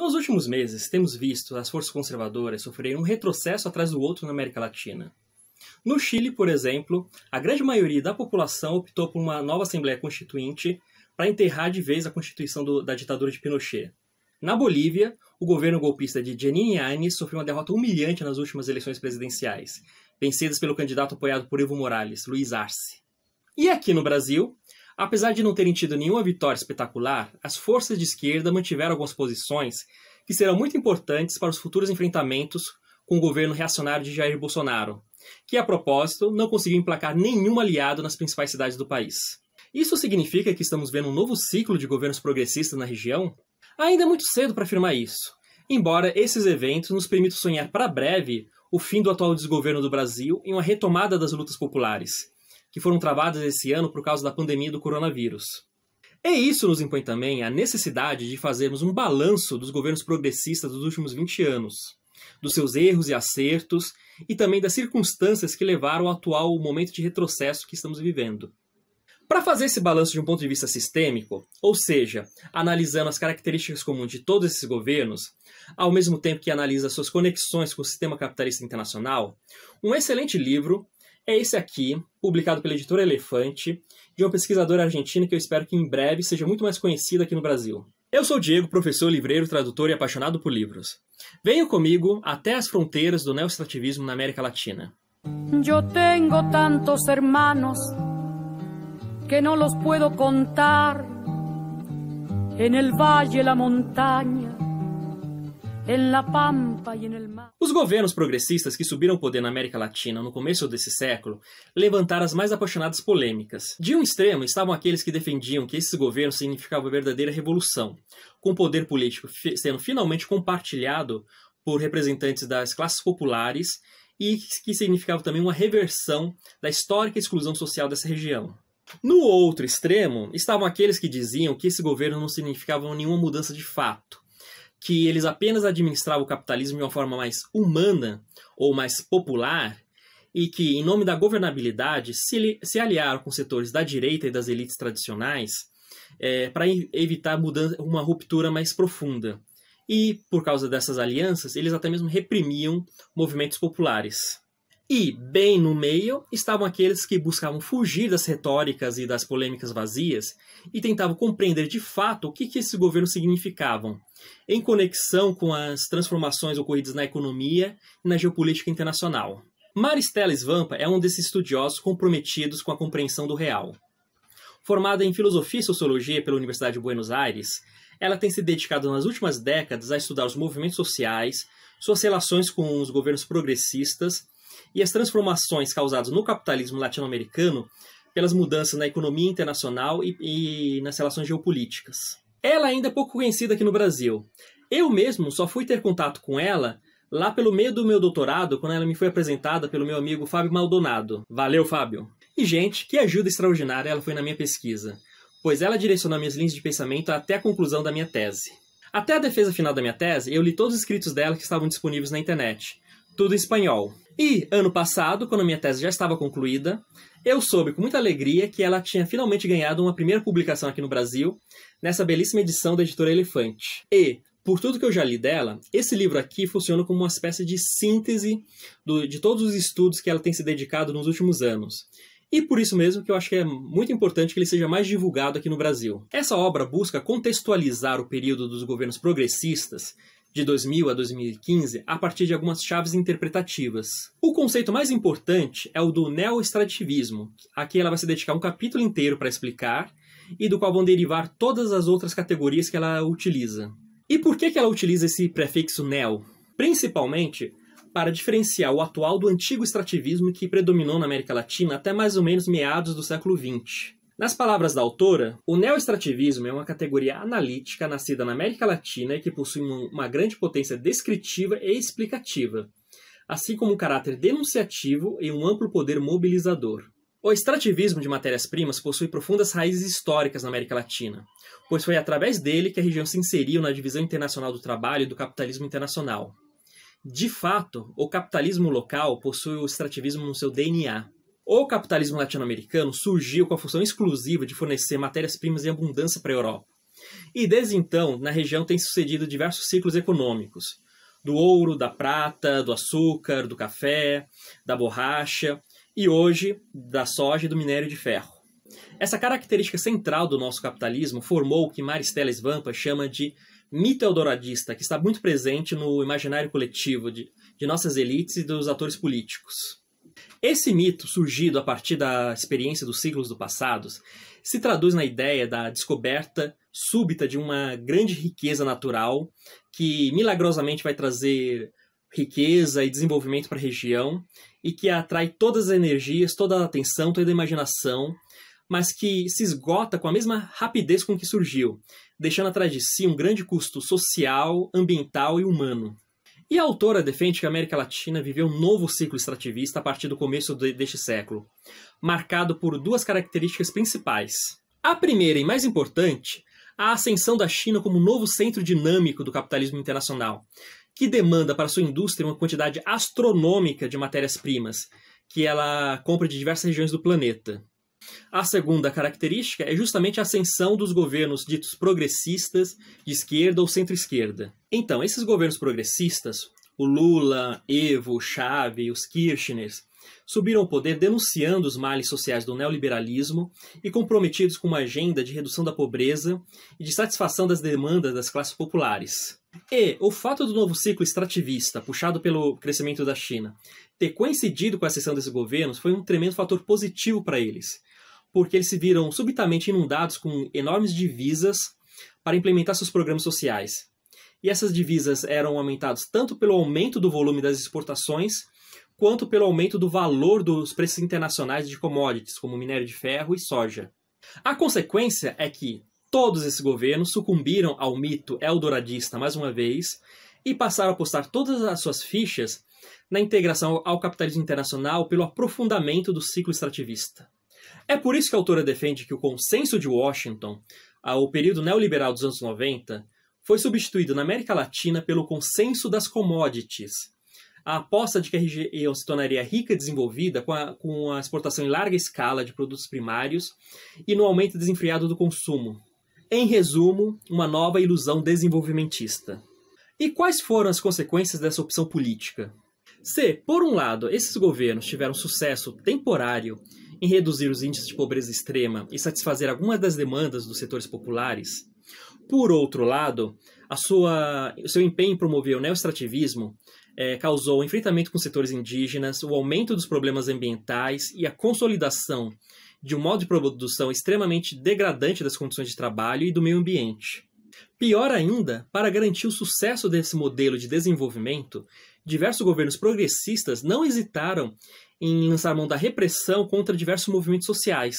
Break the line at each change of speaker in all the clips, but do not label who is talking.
Nos últimos meses, temos visto as forças conservadoras sofrerem um retrocesso atrás do outro na América Latina. No Chile, por exemplo, a grande maioria da população optou por uma nova Assembleia Constituinte para enterrar de vez a Constituição do, da ditadura de Pinochet. Na Bolívia, o governo golpista de Janine Áñez sofreu uma derrota humilhante nas últimas eleições presidenciais, vencidas pelo candidato apoiado por Evo Morales, Luiz Arce. E aqui no Brasil, Apesar de não terem tido nenhuma vitória espetacular, as forças de esquerda mantiveram algumas posições que serão muito importantes para os futuros enfrentamentos com o governo reacionário de Jair Bolsonaro, que a propósito não conseguiu emplacar nenhum aliado nas principais cidades do país. Isso significa que estamos vendo um novo ciclo de governos progressistas na região? Ainda é muito cedo para afirmar isso, embora esses eventos nos permitam sonhar para breve o fim do atual desgoverno do Brasil e uma retomada das lutas populares, que foram travadas esse ano por causa da pandemia do coronavírus. E é isso nos impõe também a necessidade de fazermos um balanço dos governos progressistas dos últimos 20 anos, dos seus erros e acertos e também das circunstâncias que levaram ao atual momento de retrocesso que estamos vivendo. Para fazer esse balanço de um ponto de vista sistêmico, ou seja, analisando as características comuns de todos esses governos, ao mesmo tempo que analisa suas conexões com o sistema capitalista internacional, um excelente livro é esse aqui, publicado pela editora Elefante, de uma pesquisadora argentina que eu espero que em breve seja muito mais conhecida aqui no Brasil. Eu sou Diego, professor, livreiro, tradutor e apaixonado por livros. Venha comigo até as fronteiras do neostrativismo na América Latina. Eu tenho tantos hermanos que não los puedo contar. En el valle la montaña os governos progressistas que subiram ao poder na América Latina no começo desse século levantaram as mais apaixonadas polêmicas. De um extremo estavam aqueles que defendiam que esses governos significavam verdadeira revolução, com o poder político sendo finalmente compartilhado por representantes das classes populares e que significava também uma reversão da histórica exclusão social dessa região. No outro extremo estavam aqueles que diziam que esse governo não significava nenhuma mudança de fato que eles apenas administravam o capitalismo de uma forma mais humana ou mais popular e que, em nome da governabilidade, se, se aliaram com setores da direita e das elites tradicionais é, para evitar mudança, uma ruptura mais profunda. E, por causa dessas alianças, eles até mesmo reprimiam movimentos populares. E, bem no meio, estavam aqueles que buscavam fugir das retóricas e das polêmicas vazias e tentavam compreender de fato o que, que esses governos significavam, em conexão com as transformações ocorridas na economia e na geopolítica internacional. Maristela Svampa é um desses estudiosos comprometidos com a compreensão do real. Formada em Filosofia e Sociologia pela Universidade de Buenos Aires, ela tem se dedicado nas últimas décadas a estudar os movimentos sociais, suas relações com os governos progressistas e as transformações causadas no capitalismo latino-americano pelas mudanças na economia internacional e, e nas relações geopolíticas. Ela ainda é pouco conhecida aqui no Brasil. Eu mesmo só fui ter contato com ela lá pelo meio do meu doutorado, quando ela me foi apresentada pelo meu amigo Fábio Maldonado. Valeu, Fábio! E, gente, que ajuda extraordinária ela foi na minha pesquisa, pois ela direcionou minhas linhas de pensamento até a conclusão da minha tese. Até a defesa final da minha tese, eu li todos os escritos dela que estavam disponíveis na internet, tudo em espanhol. E ano passado, quando a minha tese já estava concluída, eu soube com muita alegria que ela tinha finalmente ganhado uma primeira publicação aqui no Brasil, nessa belíssima edição da editora Elefante. E, por tudo que eu já li dela, esse livro aqui funciona como uma espécie de síntese do, de todos os estudos que ela tem se dedicado nos últimos anos. E por isso mesmo que eu acho que é muito importante que ele seja mais divulgado aqui no Brasil. Essa obra busca contextualizar o período dos governos progressistas de 2000 a 2015 a partir de algumas chaves interpretativas. O conceito mais importante é o do neoestrativismo. Aqui ela vai se dedicar um capítulo inteiro para explicar e do qual vão derivar todas as outras categorias que ela utiliza. E por que, que ela utiliza esse prefixo neo? Principalmente para diferenciar o atual do antigo extrativismo que predominou na América Latina até mais ou menos meados do século XX. Nas palavras da autora, o neoestrativismo é uma categoria analítica nascida na América Latina e que possui uma grande potência descritiva e explicativa, assim como um caráter denunciativo e um amplo poder mobilizador. O extrativismo de matérias-primas possui profundas raízes históricas na América Latina, pois foi através dele que a região se inseriu na divisão internacional do trabalho e do capitalismo internacional. De fato, o capitalismo local possui o extrativismo no seu DNA, o capitalismo latino-americano surgiu com a função exclusiva de fornecer matérias-primas em abundância para a Europa. E desde então, na região têm sucedido diversos ciclos econômicos: do ouro, da prata, do açúcar, do café, da borracha e hoje da soja e do minério de ferro. Essa característica central do nosso capitalismo formou o que Maristela Svampa chama de mito eldoradista, que está muito presente no imaginário coletivo de, de nossas elites e dos atores políticos. Esse mito, surgido a partir da experiência dos ciclos do passado, se traduz na ideia da descoberta súbita de uma grande riqueza natural que milagrosamente vai trazer riqueza e desenvolvimento para a região e que atrai todas as energias, toda a atenção, toda a imaginação, mas que se esgota com a mesma rapidez com que surgiu, deixando atrás de si um grande custo social, ambiental e humano. E a autora defende que a América Latina viveu um novo ciclo extrativista a partir do começo deste século, marcado por duas características principais. A primeira e mais importante, a ascensão da China como um novo centro dinâmico do capitalismo internacional, que demanda para sua indústria uma quantidade astronômica de matérias-primas, que ela compra de diversas regiões do planeta. A segunda característica é justamente a ascensão dos governos ditos progressistas, de esquerda ou centro-esquerda, então, esses governos progressistas, o Lula, Evo, Chave, os Kirchners, subiram ao poder denunciando os males sociais do neoliberalismo e comprometidos com uma agenda de redução da pobreza e de satisfação das demandas das classes populares. E o fato do novo ciclo extrativista, puxado pelo crescimento da China, ter coincidido com a ascensão desses governos foi um tremendo fator positivo para eles, porque eles se viram subitamente inundados com enormes divisas para implementar seus programas sociais, e essas divisas eram aumentadas tanto pelo aumento do volume das exportações, quanto pelo aumento do valor dos preços internacionais de commodities, como minério de ferro e soja. A consequência é que todos esses governos sucumbiram ao mito eldoradista mais uma vez e passaram a apostar todas as suas fichas na integração ao capitalismo internacional pelo aprofundamento do ciclo extrativista. É por isso que a autora defende que o consenso de Washington ao ah, período neoliberal dos anos 90 foi substituído na América Latina pelo consenso das commodities. A aposta de que a região se tornaria rica e desenvolvida com a, com a exportação em larga escala de produtos primários e no aumento desenfreado do consumo. Em resumo, uma nova ilusão desenvolvimentista. E quais foram as consequências dessa opção política? Se, por um lado, esses governos tiveram sucesso temporário em reduzir os índices de pobreza extrema e satisfazer algumas das demandas dos setores populares, por outro lado, a sua, o seu empenho em promover o neoestrativismo é, causou o enfrentamento com setores indígenas, o aumento dos problemas ambientais e a consolidação de um modo de produção extremamente degradante das condições de trabalho e do meio ambiente. Pior ainda, para garantir o sucesso desse modelo de desenvolvimento, diversos governos progressistas não hesitaram em lançar mão da repressão contra diversos movimentos sociais.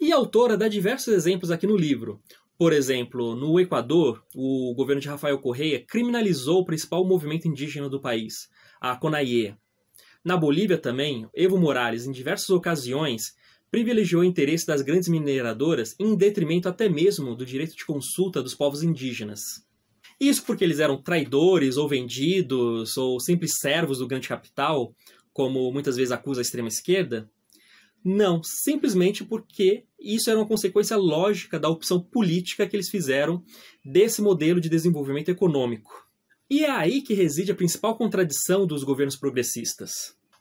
E a autora dá diversos exemplos aqui no livro. Por exemplo, no Equador, o governo de Rafael Correia criminalizou o principal movimento indígena do país, a Conaie. Na Bolívia também, Evo Morales, em diversas ocasiões, privilegiou o interesse das grandes mineradoras em detrimento até mesmo do direito de consulta dos povos indígenas. Isso porque eles eram traidores ou vendidos ou simples servos do grande capital, como muitas vezes acusa a extrema esquerda? Não, simplesmente porque isso era uma consequência lógica da opção política que eles fizeram desse modelo de desenvolvimento econômico. E é aí que reside a principal contradição dos governos progressistas.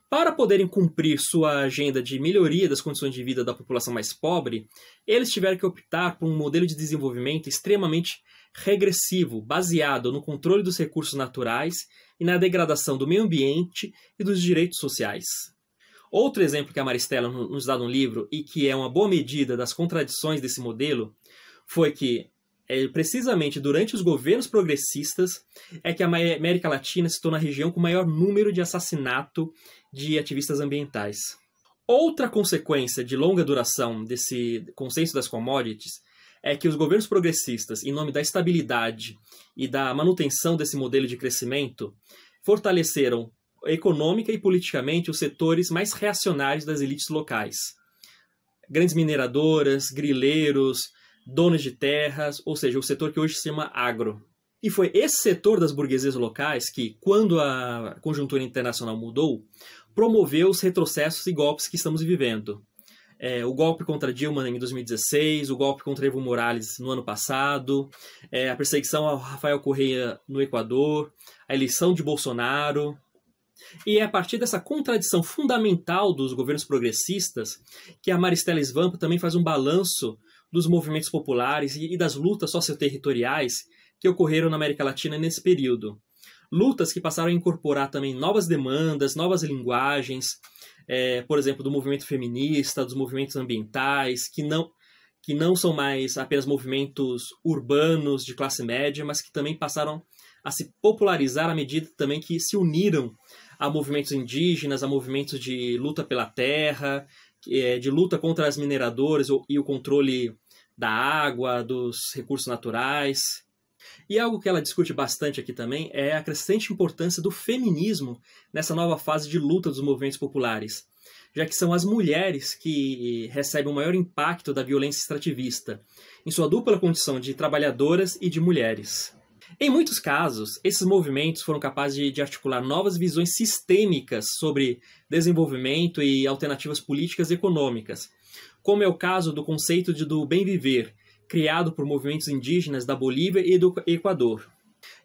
Para poderem cumprir sua agenda de melhoria das condições de vida da população mais pobre, eles tiveram que optar por um modelo de desenvolvimento extremamente regressivo, baseado no controle dos recursos naturais e na degradação do meio ambiente e dos direitos sociais. Outro exemplo que a Maristela nos dá no livro e que é uma boa medida das contradições desse modelo foi que é, precisamente durante os governos progressistas é que a América Latina se torna a região com o maior número de assassinato de ativistas ambientais. Outra consequência de longa duração desse consenso das commodities é que os governos progressistas, em nome da estabilidade e da manutenção desse modelo de crescimento, fortaleceram econômica e politicamente os setores mais reacionários das elites locais. Grandes mineradoras, grileiros, donos de terras, ou seja, o setor que hoje se chama agro. E foi esse setor das burguesias locais que, quando a conjuntura internacional mudou, promoveu os retrocessos e golpes que estamos vivendo. É, o golpe contra Dilma em 2016, o golpe contra Evo Morales no ano passado, é, a perseguição ao Rafael Correia no Equador, a eleição de Bolsonaro, e é a partir dessa contradição fundamental dos governos progressistas que a Maristela Svampa também faz um balanço dos movimentos populares e, das lutas socioterritoriais que ocorreram na América Latina nesse período. Lutas que passaram a incorporar também novas demandas, novas linguagens, é, por exemplo, do movimento feminista, dos movimentos ambientais, que não, que não são mais apenas movimentos urbanos de classe média, mas que também passaram a se popularizar à medida também que se uniram a movimentos indígenas, a movimentos de luta pela terra, é, de luta contra as mineradoras e o controle da água, dos recursos naturais. E algo que ela discute bastante aqui também é a crescente importância do feminismo nessa nova fase de luta dos movimentos populares, já que são as mulheres que recebem o maior impacto da violência extrativista, em sua dupla condição de trabalhadoras e de mulheres. Em muitos casos, esses movimentos foram capazes de, de articular novas visões sistêmicas sobre desenvolvimento e alternativas políticas e econômicas, como é o caso do conceito de, do bem viver, criado por movimentos indígenas da Bolívia e do Equador.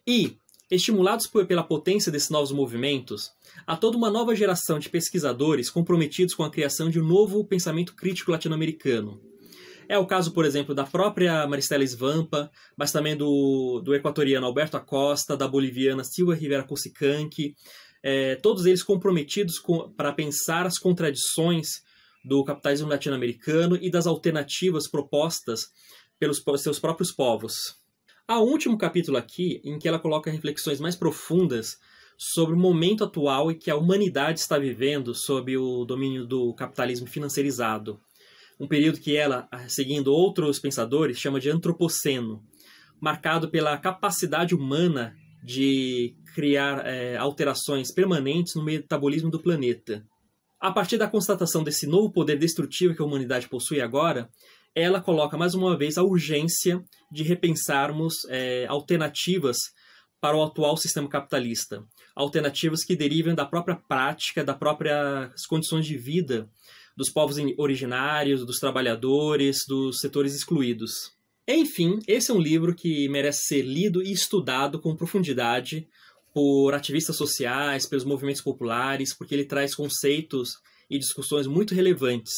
E, estimulados por, pela potência desses novos movimentos, há toda uma nova geração de pesquisadores comprometidos com a criação de um novo pensamento crítico latino-americano. É o caso, por exemplo, da própria Maristela Svampa, mas também do, do equatoriano Alberto Acosta, da boliviana Silva Rivera Cusicanqui, é, todos eles comprometidos com, para pensar as contradições do capitalismo latino-americano e das alternativas propostas pelos seus próprios povos. Há um último capítulo aqui em que ela coloca reflexões mais profundas sobre o momento atual em que a humanidade está vivendo sob o domínio do capitalismo financiarizado um período que ela, ah, seguindo outros pensadores, chama de antropoceno, marcado pela capacidade humana de criar é, alterações permanentes no metabolismo do planeta. A partir da constatação desse novo poder destrutivo que a humanidade possui agora, ela coloca mais uma vez a urgência de repensarmos é, alternativas para o atual sistema capitalista, alternativas que derivem da própria prática, das próprias condições de vida dos povos originários, dos trabalhadores, dos setores excluídos. Enfim, esse é um livro que merece ser lido e estudado com profundidade por ativistas sociais, pelos movimentos populares, porque ele traz conceitos e discussões muito relevantes.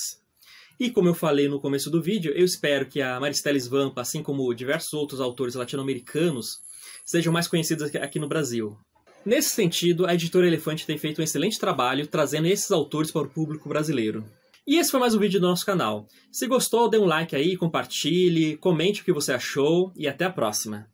E como eu falei no começo do vídeo, eu espero que a Maristela Svampa, assim como diversos outros autores latino-americanos, sejam mais conhecidos aqui no Brasil. Nesse sentido, a editora Elefante tem feito um excelente trabalho trazendo esses autores para o público brasileiro. E esse foi mais um vídeo do nosso canal. Se gostou, dê um like aí, compartilhe, comente o que você achou e até a próxima.